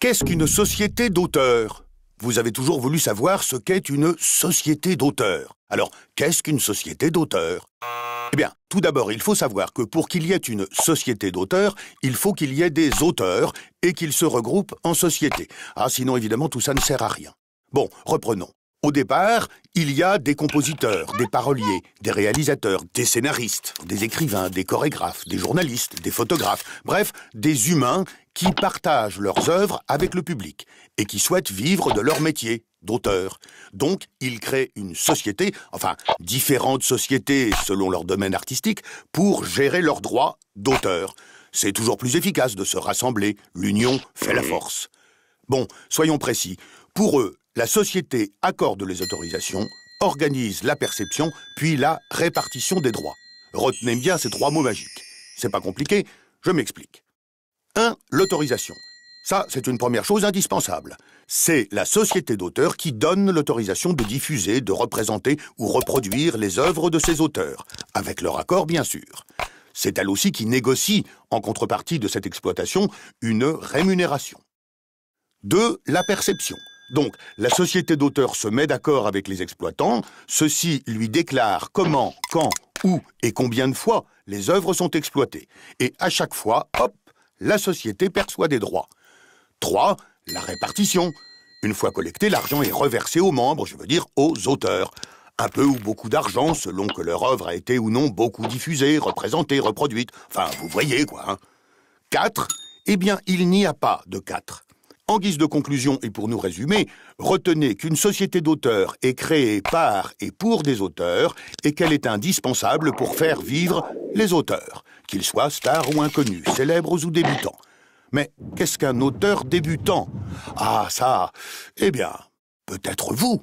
Qu'est-ce qu'une société d'auteurs Vous avez toujours voulu savoir ce qu'est une société d'auteurs. Alors, qu'est-ce qu'une société d'auteurs Eh bien, tout d'abord, il faut savoir que pour qu'il y ait une société d'auteurs, il faut qu'il y ait des auteurs et qu'ils se regroupent en société. Ah, sinon, évidemment, tout ça ne sert à rien. Bon, reprenons. Au départ, il y a des compositeurs, des paroliers, des réalisateurs, des scénaristes, des écrivains, des chorégraphes, des journalistes, des photographes, bref, des humains qui partagent leurs œuvres avec le public et qui souhaitent vivre de leur métier d'auteur. Donc, ils créent une société, enfin différentes sociétés selon leur domaine artistique, pour gérer leurs droits d'auteur. C'est toujours plus efficace de se rassembler, l'union fait la force. Bon, soyons précis. Pour eux, la société accorde les autorisations, organise la perception, puis la répartition des droits. Retenez bien ces trois mots magiques. C'est pas compliqué, je m'explique l'autorisation. Ça, c'est une première chose indispensable. C'est la société d'auteurs qui donne l'autorisation de diffuser, de représenter ou reproduire les œuvres de ses auteurs, avec leur accord bien sûr. C'est elle aussi qui négocie, en contrepartie de cette exploitation, une rémunération. Deux, La perception. Donc, la société d'auteurs se met d'accord avec les exploitants, ceux-ci lui déclarent comment, quand, où et combien de fois les œuvres sont exploitées. Et à chaque fois, hop, la société perçoit des droits. 3. La répartition. Une fois collecté, l'argent est reversé aux membres, je veux dire aux auteurs. Un peu ou beaucoup d'argent, selon que leur œuvre a été ou non beaucoup diffusée, représentée, reproduite. Enfin, vous voyez, quoi. 4. Hein. Eh bien, il n'y a pas de 4. En guise de conclusion et pour nous résumer, retenez qu'une société d'auteurs est créée par et pour des auteurs et qu'elle est indispensable pour faire vivre les auteurs qu'il soit star ou inconnu, célèbres ou débutants. Mais qu'est-ce qu'un auteur débutant Ah ça, eh bien, peut-être vous